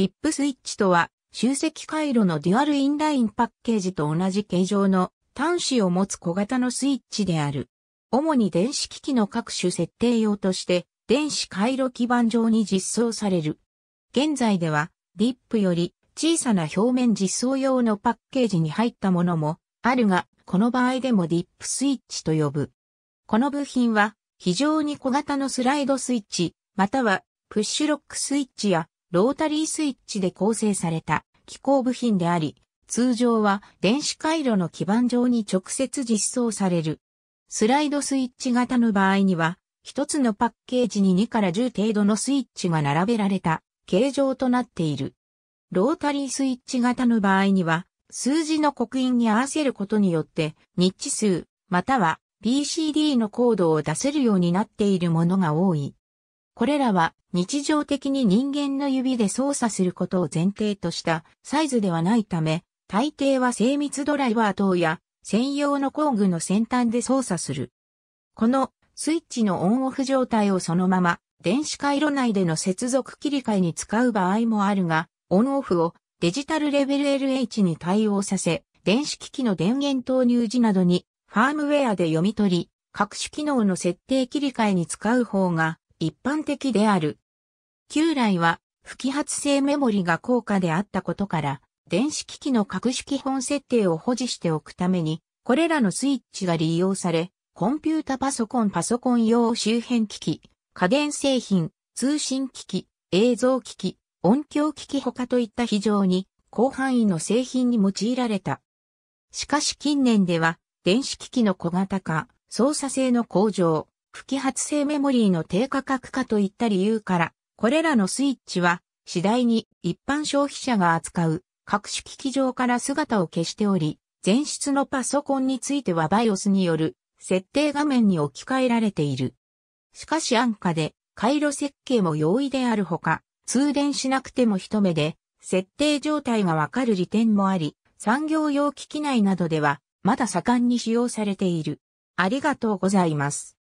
ティップスイッチとは、集積回路のデュアルインラインパッケージと同じ形状の端子を持つ小型のスイッチである。主に電子機器の各種設定用として、電子回路基板上に実装される。現在では、ディップより小さな表面実装用のパッケージに入ったものもあるが、この場合でもディップスイッチと呼ぶ。この部品は、非常に小型のスライドスイッチ、またはプッシュロックスイッチやロータリースイッチで構成された機構部品であり、通常は電子回路の基板上に直接実装される。スライドスイッチ型の場合には、一つのパッケージに2から10程度のスイッチが並べられた形状となっている。ロータリースイッチ型の場合には、数字の刻印に合わせることによって、日数、または b c d のコードを出せるようになっているものが多い。これらは日常的に人間の指で操作することを前提としたサイズではないため、大抵は精密ドライバー等や専用の工具の先端で操作する。このスイッチのオンオフ状態をそのまま電子回路内での接続切り替えに使う場合もあるが、オンオフをデジタルレベル LH に対応させ、電子機器の電源投入時などにファームウェアで読み取り、各種機能の設定切り替えに使う方が一般的である。旧来は不揮発性メモリが高価であったことから、電子機器の格式本設定を保持しておくために、これらのスイッチが利用され、コンピュータパソコンパソコン用周辺機器、家電製品、通信機器、映像機器、音響機器他といった非常に広範囲の製品に用いられた。しかし近年では電子機器の小型化、操作性の向上、不揮発性メモリーの低価格化といった理由から、これらのスイッチは次第に一般消費者が扱う各種機器上から姿を消しており、前出のパソコンについては BIOS による設定画面に置き換えられている。しかし安価で回路設計も容易であるほか、通電しなくても一目で設定状態がわかる利点もあり、産業用機器内などではまだ盛んに使用されている。ありがとうございます。